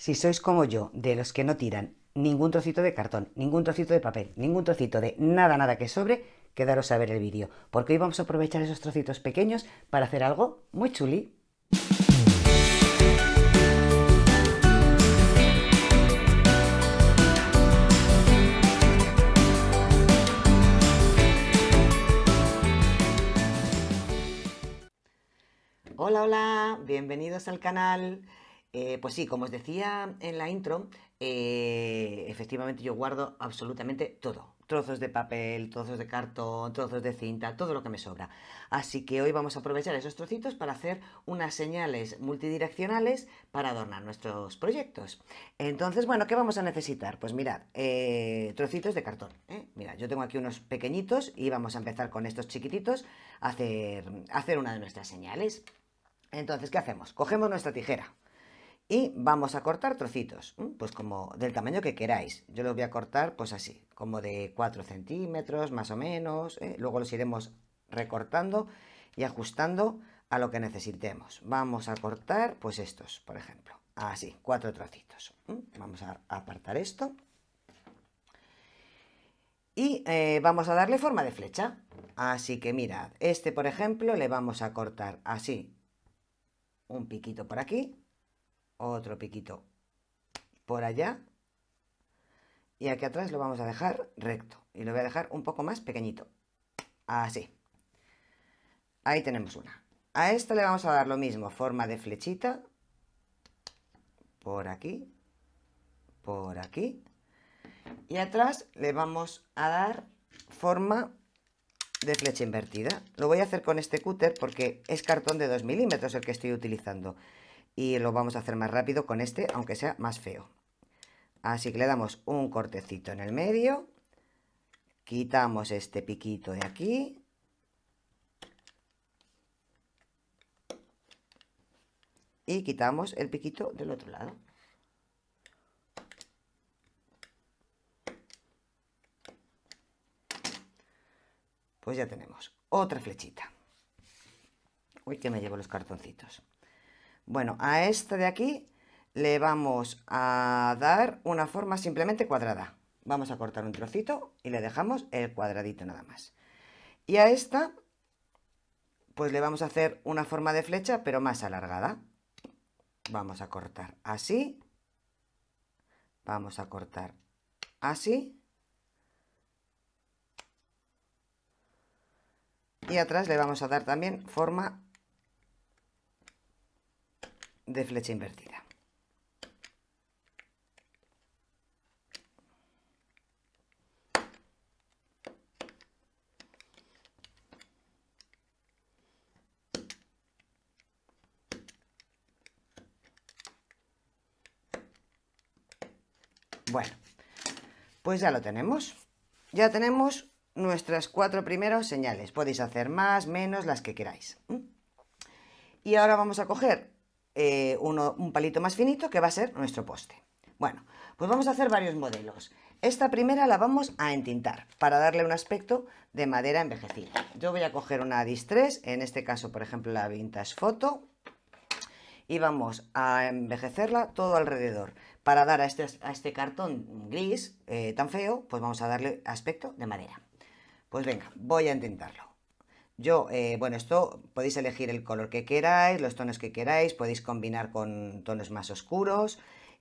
si sois como yo, de los que no tiran ningún trocito de cartón, ningún trocito de papel, ningún trocito de nada, nada que sobre, quedaros a ver el vídeo, porque hoy vamos a aprovechar esos trocitos pequeños para hacer algo muy chuli. Hola, hola, bienvenidos al canal. Eh, pues sí, como os decía en la intro, eh, efectivamente yo guardo absolutamente todo. Trozos de papel, trozos de cartón, trozos de cinta, todo lo que me sobra. Así que hoy vamos a aprovechar esos trocitos para hacer unas señales multidireccionales para adornar nuestros proyectos. Entonces, bueno, ¿qué vamos a necesitar? Pues mirad, eh, trocitos de cartón. Mira, yo tengo aquí unos pequeñitos y vamos a empezar con estos chiquititos hacer, a hacer una de nuestras señales. Entonces, ¿qué hacemos? Cogemos nuestra tijera, y vamos a cortar trocitos, pues como del tamaño que queráis. Yo los voy a cortar pues así, como de 4 centímetros más o menos, ¿eh? luego los iremos recortando y ajustando a lo que necesitemos. Vamos a cortar pues estos, por ejemplo, así, cuatro trocitos. Vamos a apartar esto y eh, vamos a darle forma de flecha. Así que mirad, este por ejemplo le vamos a cortar así, un piquito por aquí, otro piquito por allá y aquí atrás lo vamos a dejar recto y lo voy a dejar un poco más pequeñito así ahí tenemos una a esta le vamos a dar lo mismo forma de flechita por aquí por aquí y atrás le vamos a dar forma de flecha invertida lo voy a hacer con este cúter porque es cartón de 2 milímetros el que estoy utilizando y lo vamos a hacer más rápido con este, aunque sea más feo. Así que le damos un cortecito en el medio, quitamos este piquito de aquí, y quitamos el piquito del otro lado. Pues ya tenemos otra flechita. Uy, que me llevo los cartoncitos. Bueno, a esta de aquí le vamos a dar una forma simplemente cuadrada. Vamos a cortar un trocito y le dejamos el cuadradito nada más. Y a esta, pues le vamos a hacer una forma de flecha, pero más alargada. Vamos a cortar así. Vamos a cortar así. Y atrás le vamos a dar también forma de flecha invertida. Bueno, pues ya lo tenemos. Ya tenemos nuestras cuatro primeras señales. Podéis hacer más, menos, las que queráis. Y ahora vamos a coger eh, un palito más finito que va a ser nuestro poste. Bueno, pues vamos a hacer varios modelos. Esta primera la vamos a entintar para darle un aspecto de madera envejecida. Yo voy a coger una distress, en este caso por ejemplo la Vintage Photo, y vamos a envejecerla todo alrededor. Para dar a este, a este cartón gris eh, tan feo, pues vamos a darle aspecto de madera. Pues venga, voy a intentarlo. Yo, eh, bueno, esto podéis elegir el color que queráis, los tonos que queráis, podéis combinar con tonos más oscuros.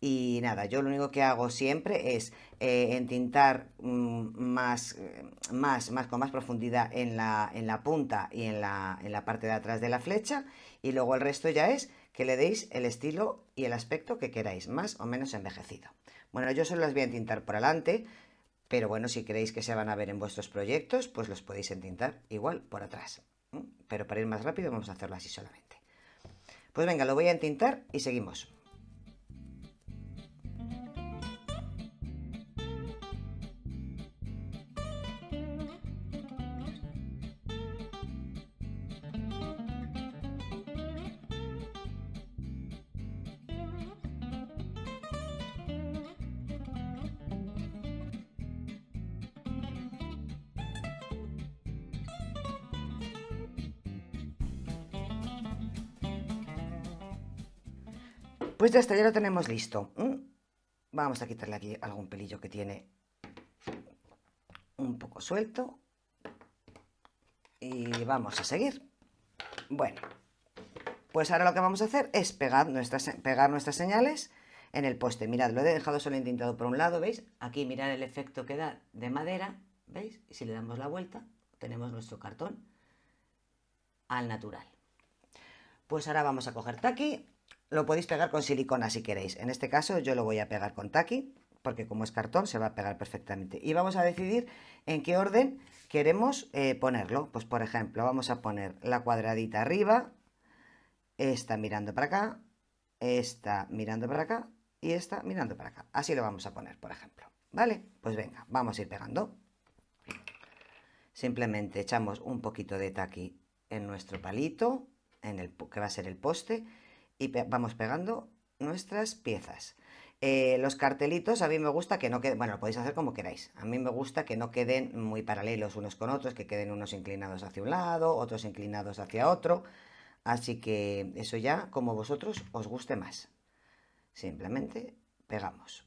Y nada, yo lo único que hago siempre es eh, entintar mm, más, eh, más, más, con más profundidad en la, en la punta y en la, en la parte de atrás de la flecha. Y luego el resto ya es que le deis el estilo y el aspecto que queráis, más o menos envejecido. Bueno, yo solo las voy a entintar por delante pero bueno, si creéis que se van a ver en vuestros proyectos, pues los podéis entintar igual por atrás. Pero para ir más rápido vamos a hacerlo así solamente. Pues venga, lo voy a entintar y seguimos. Pues ya está, ya lo tenemos listo. Mm. Vamos a quitarle aquí algún pelillo que tiene un poco suelto. Y vamos a seguir. Bueno, pues ahora lo que vamos a hacer es pegar nuestras, pegar nuestras señales en el poste. Mirad, lo he dejado solo intentado por un lado, ¿veis? Aquí mirad el efecto que da de madera, ¿veis? Y si le damos la vuelta, tenemos nuestro cartón al natural. Pues ahora vamos a coger taqui lo podéis pegar con silicona si queréis. En este caso yo lo voy a pegar con taqui, porque como es cartón se va a pegar perfectamente. Y vamos a decidir en qué orden queremos eh, ponerlo. Pues por ejemplo, vamos a poner la cuadradita arriba, esta mirando para acá, esta mirando para acá y esta mirando para acá. Así lo vamos a poner, por ejemplo. ¿Vale? Pues venga, vamos a ir pegando. Simplemente echamos un poquito de taqui en nuestro palito, en el que va a ser el poste, y vamos pegando nuestras piezas. Eh, los cartelitos a mí me gusta que no queden, bueno, podéis hacer como queráis. A mí me gusta que no queden muy paralelos unos con otros, que queden unos inclinados hacia un lado, otros inclinados hacia otro. Así que eso ya como vosotros os guste más. Simplemente pegamos.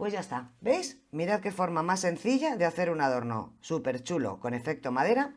Pues ya está. ¿Veis? Mirad qué forma más sencilla de hacer un adorno súper chulo con efecto madera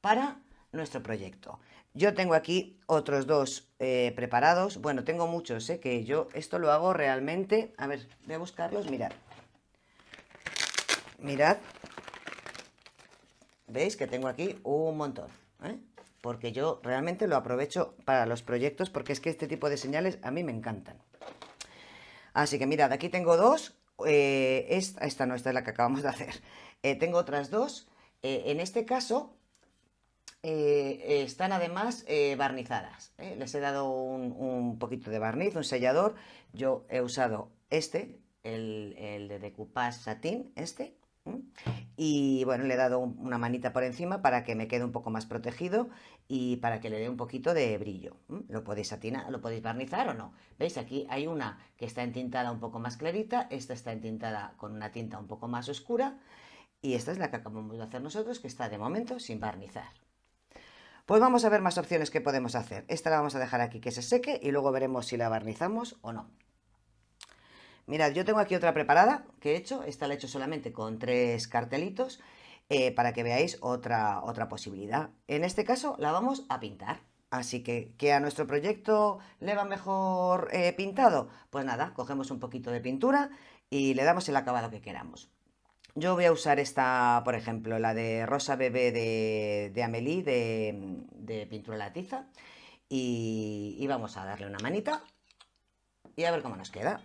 para nuestro proyecto. Yo tengo aquí otros dos eh, preparados. Bueno, tengo muchos, ¿eh? que yo esto lo hago realmente... A ver, voy a buscarlos, mirad. Mirad. ¿Veis que tengo aquí un montón? ¿eh? Porque yo realmente lo aprovecho para los proyectos porque es que este tipo de señales a mí me encantan. Así que mirad, aquí tengo dos eh, esta, no, esta es la que acabamos de hacer. Eh, tengo otras dos. Eh, en este caso, están además barnizadas. Les he dado un, poquito de barniz, un sellador. Yo he usado este, el, el de Decoupage Satin, este, y bueno, le he dado una manita por encima para que me quede un poco más protegido y para que le dé un poquito de brillo. Lo podéis atinar, lo podéis barnizar o no. ¿Veis? Aquí hay una que está entintada un poco más clarita, esta está entintada con una tinta un poco más oscura y esta es la que acabamos de hacer nosotros, que está de momento sin barnizar. Pues vamos a ver más opciones que podemos hacer. Esta la vamos a dejar aquí que se seque y luego veremos si la barnizamos o no. Mirad, yo tengo aquí otra preparada que he hecho. Esta la he hecho solamente con tres cartelitos eh, para que veáis otra, otra posibilidad. En este caso la vamos a pintar. Así que, ¿qué a nuestro proyecto le va mejor eh, pintado? Pues nada, cogemos un poquito de pintura y le damos el acabado que queramos. Yo voy a usar esta, por ejemplo, la de Rosa Bebé de, Amelie, de, Pintura la Tiza. y vamos a darle una manita y a ver cómo nos queda.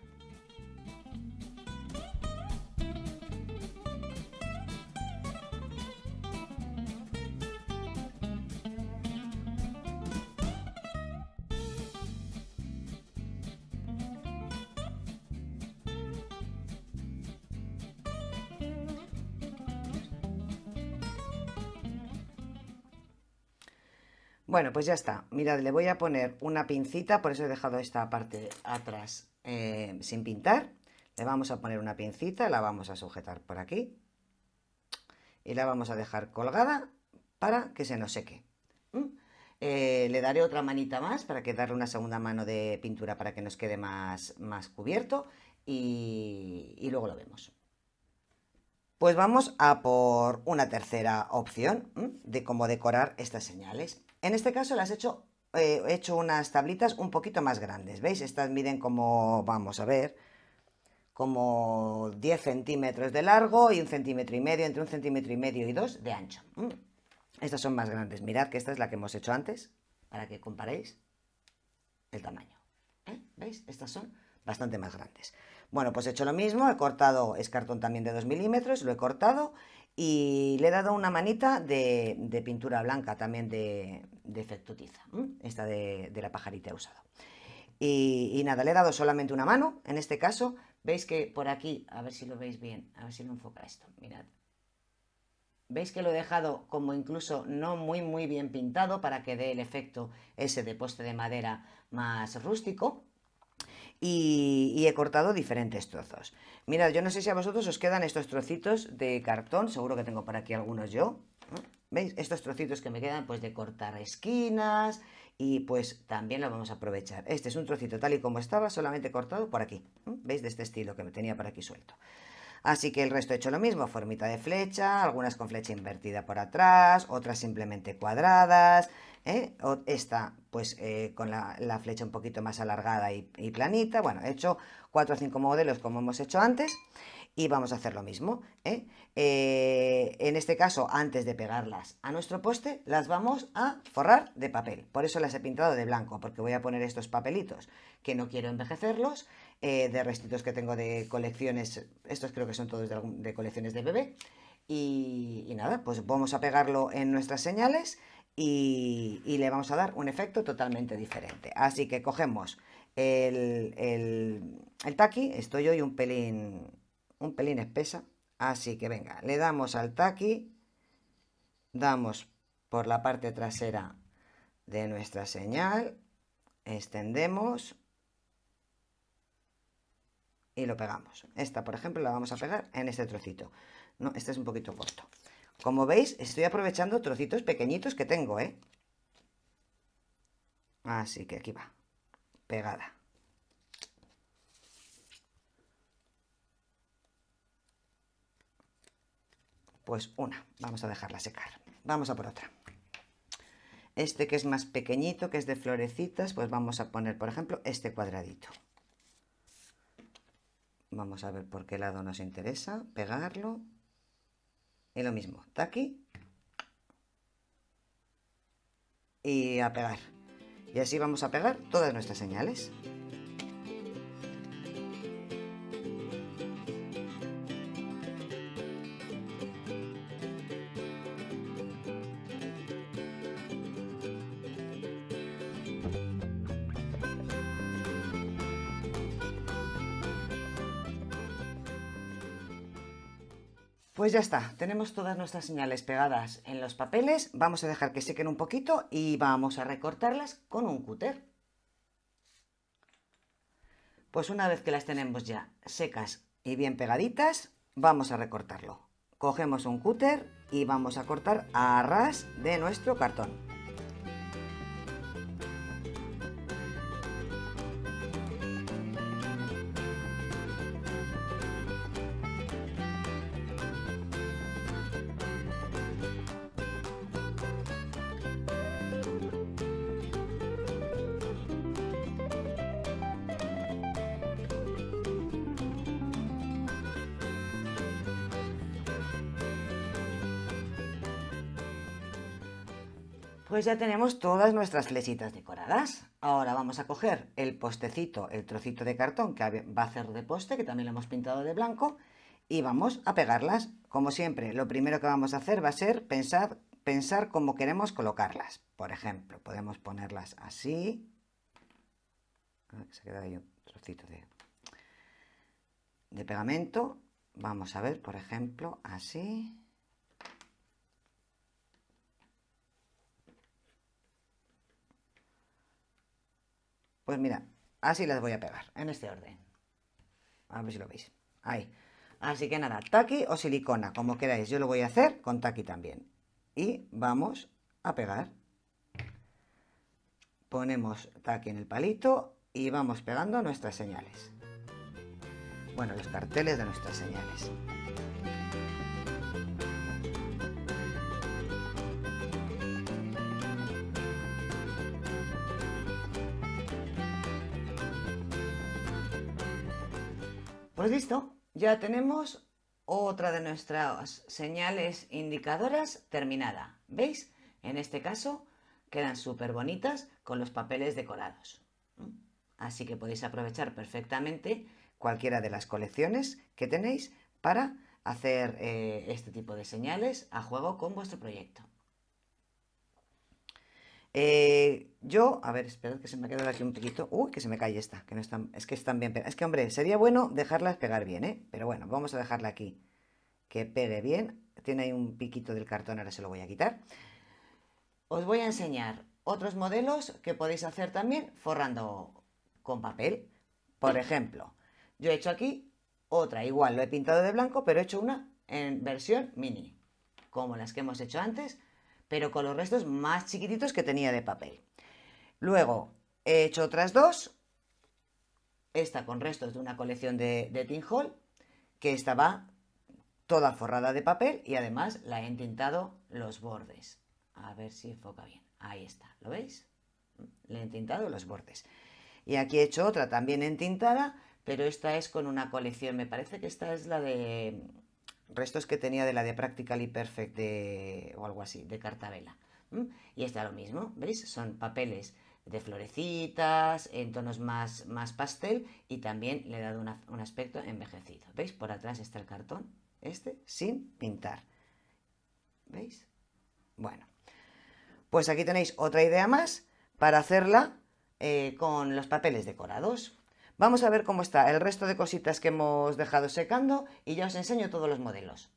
Bueno, pues ya está. Mirad, le voy a poner una pincita, por eso he dejado esta parte atrás eh, sin pintar. Le vamos a poner una pincita, la vamos a sujetar por aquí y la vamos a dejar colgada para que se nos seque. Eh, le daré otra manita más para que darle una segunda mano de pintura para que nos quede más, más cubierto y, luego lo vemos. Pues vamos a por una tercera opción de cómo decorar estas señales. En este caso las he hecho, eh, hecho unas tablitas un poquito más grandes, ¿veis? Estas miden como, vamos a ver, como 10 centímetros de largo y un centímetro y medio, entre un centímetro y medio y dos de ancho. Estas son más grandes. Mirad que esta es la que hemos hecho antes, para que comparéis el tamaño. ¿eh? ¿Veis? Estas son bastante más grandes. Bueno, pues he hecho lo mismo, he cortado, es cartón también de 2 milímetros, lo he cortado y le he dado una manita de, pintura blanca también de, efecto tiza, esta de, la pajarita he usado. Y, nada, le he dado solamente una mano, en este caso, veis que por aquí, a ver si lo veis bien, a ver si lo enfoca esto, mirad. Veis que lo he dejado como incluso no muy muy bien pintado para que dé el efecto ese de poste de madera más rústico, y, he cortado diferentes trozos. Mirad, yo no sé si a vosotros os quedan estos trocitos de cartón, seguro que tengo por aquí algunos yo. ¿eh? ¿Veis? Estos trocitos que me quedan pues de cortar esquinas y pues también lo vamos a aprovechar. Este es un trocito tal y como estaba, solamente cortado por aquí. ¿eh? ¿Veis? De este estilo que me tenía por aquí suelto. Así que el resto he hecho lo mismo, formita de flecha, algunas con flecha invertida por atrás, otras simplemente cuadradas, ¿eh? esta pues eh, con la, flecha un poquito más alargada y, planita. Bueno, he hecho cuatro o cinco modelos como hemos hecho antes y vamos a hacer lo mismo. ¿eh? en este caso, antes de pegarlas a nuestro poste, las vamos a forrar de papel. Por eso las he pintado de blanco, porque voy a poner estos papelitos que no quiero envejecerlos eh, de restitos que tengo de colecciones, estos creo que son todos de, colecciones de bebé. Y, nada, pues vamos a pegarlo en nuestras señales y, le vamos a dar un efecto totalmente diferente. Así que cogemos el, el, el taqui, estoy hoy un pelín, un pelín espesa, así que venga, le damos al taqui, damos por la parte trasera de nuestra señal, extendemos y lo pegamos. Esta, por ejemplo, la vamos a pegar en este trocito. No, este es un poquito corto. Como veis, estoy aprovechando trocitos pequeñitos que tengo, ¿eh? Así que aquí va. Pegada. Pues una. Vamos a dejarla secar. Vamos a por otra. Este que es más pequeñito, que es de florecitas, pues vamos a poner, por ejemplo, este cuadradito vamos a ver por qué lado nos interesa, pegarlo y lo mismo, está aquí y a pegar y así vamos a pegar todas nuestras señales. Pues ya está, tenemos todas nuestras señales pegadas en los papeles, vamos a dejar que sequen un poquito y vamos a recortarlas con un cúter. Pues una vez que las tenemos ya secas y bien pegaditas, vamos a recortarlo. Cogemos un cúter y vamos a cortar a ras de nuestro cartón. Pues ya tenemos todas nuestras flechitas decoradas. Ahora vamos a coger el postecito, el trocito de cartón que va a hacer de poste, que también lo hemos pintado de blanco, y vamos a pegarlas. Como siempre, lo primero que vamos a hacer va a ser pensar, pensar cómo queremos colocarlas. Por ejemplo, podemos ponerlas así. Se queda ahí un trocito de pegamento. Vamos a ver, por ejemplo, así. Pues mira, así las voy a pegar, en este orden. A ver si lo veis. Ahí. Así que nada, taqui o silicona, como queráis. Yo lo voy a hacer con taqui también. Y vamos a pegar. Ponemos taqui en el palito y vamos pegando nuestras señales. Bueno, los carteles de nuestras señales. Pues listo, ya tenemos otra de nuestras señales indicadoras terminada. ¿Veis? En este caso quedan súper bonitas con los papeles decorados. Así que podéis aprovechar perfectamente cualquiera de las colecciones que tenéis para hacer eh, este tipo de señales a juego con vuestro proyecto. Eh, yo, a ver, esperad que se me quede aquí un poquito. Uy, que se me cae esta, que no es que están bien Es que, hombre, sería bueno dejarlas pegar bien, ¿eh? Pero bueno, vamos a dejarla aquí, que pegue bien. Tiene ahí un piquito del cartón, ahora se lo voy a quitar. Os voy a enseñar otros modelos que podéis hacer también forrando con papel. Por ejemplo, yo he hecho aquí otra, igual lo he pintado de blanco, pero he hecho una en versión mini, como las que hemos hecho antes, pero con los restos más chiquititos que tenía de papel. Luego he hecho otras dos, esta con restos de una colección de, Tin Hall, que estaba toda forrada de papel y además la he entintado los bordes. A ver si enfoca bien. Ahí está, ¿lo veis? Le he entintado los bordes. Y aquí he hecho otra también entintada, pero esta es con una colección, me parece que esta es la de restos que tenía de la de Practically Perfect de, o algo así, de Cartabela. Y está lo mismo, ¿veis? Son papeles de florecitas, en tonos más, más pastel y también le he dado un aspecto envejecido. ¿Veis? Por atrás está el cartón, este, sin pintar. ¿Veis? Bueno, pues aquí tenéis otra idea más para hacerla eh, con los papeles decorados. Vamos a ver cómo está el resto de cositas que hemos dejado secando y ya os enseño todos los modelos.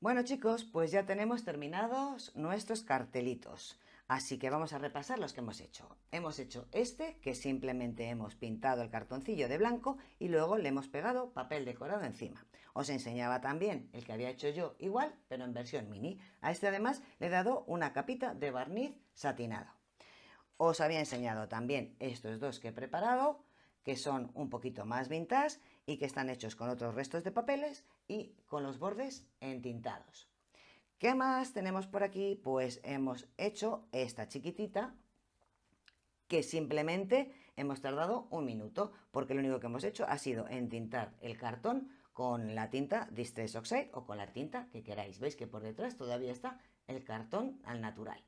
Bueno chicos, pues ya tenemos terminados nuestros cartelitos. Así que vamos a repasar los que hemos hecho. Hemos hecho este, que simplemente hemos pintado el cartoncillo de blanco y luego le hemos pegado papel decorado encima. Os enseñaba también el que había hecho yo igual, pero en versión mini. A este además le he dado una capita de barniz satinado. Os había enseñado también estos dos que he preparado, que son un poquito más vintage y que están hechos con otros restos de papeles y con los bordes entintados. ¿Qué más tenemos por aquí? Pues hemos hecho esta chiquitita que simplemente hemos tardado un minuto porque lo único que hemos hecho ha sido entintar el cartón con la tinta Distress Oxide o con la tinta que queráis. Veis que por detrás todavía está el cartón al natural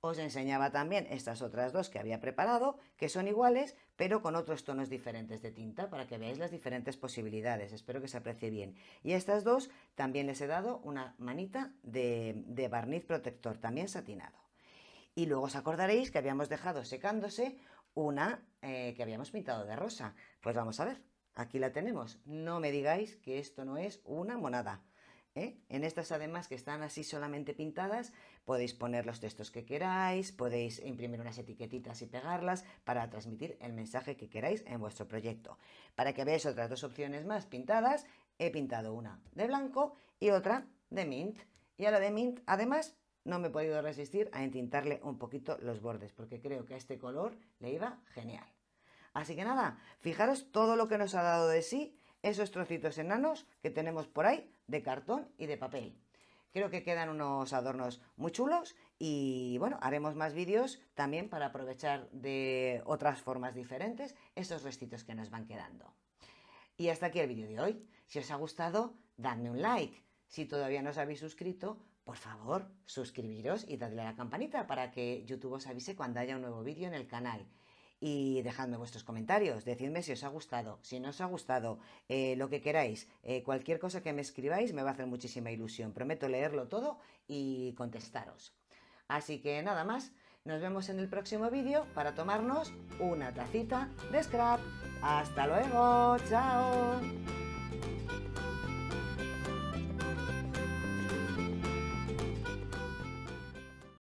os enseñaba también estas otras dos que había preparado, que son iguales, pero con otros tonos diferentes de tinta, para que veáis las diferentes posibilidades. Espero que se aprecie bien. Y a estas dos también les he dado una manita de, barniz protector, también satinado. Y luego os acordaréis que habíamos dejado secándose una eh, que habíamos pintado de rosa. Pues vamos a ver, aquí la tenemos. No me digáis que esto no es una monada. ¿eh? En estas además que están así solamente pintadas, Podéis poner los textos que queráis, podéis imprimir unas etiquetitas y pegarlas para transmitir el mensaje que queráis en vuestro proyecto. Para que veáis otras dos opciones más pintadas, he pintado una de blanco y otra de mint. Y a la de mint, además, no me he podido resistir a entintarle un poquito los bordes, porque creo que a este color le iba genial. Así que nada, fijaros todo lo que nos ha dado de sí esos trocitos enanos que tenemos por ahí de cartón y de papel. Creo que quedan unos adornos muy chulos y bueno, haremos más vídeos también para aprovechar de otras formas diferentes estos restitos que nos van quedando. Y hasta aquí el vídeo de hoy. Si os ha gustado, dadme un like. Si todavía no os habéis suscrito, por favor, suscribiros y dadle a la campanita para que YouTube os avise cuando haya un nuevo vídeo en el canal y dejadme vuestros comentarios, decidme si os ha gustado, si no os ha gustado, eh, lo que queráis, eh, cualquier cosa que me escribáis me va a hacer muchísima ilusión, prometo leerlo todo y contestaros. Así que nada más, nos vemos en el próximo vídeo para tomarnos una tacita de scrap. ¡Hasta luego! ¡Chao!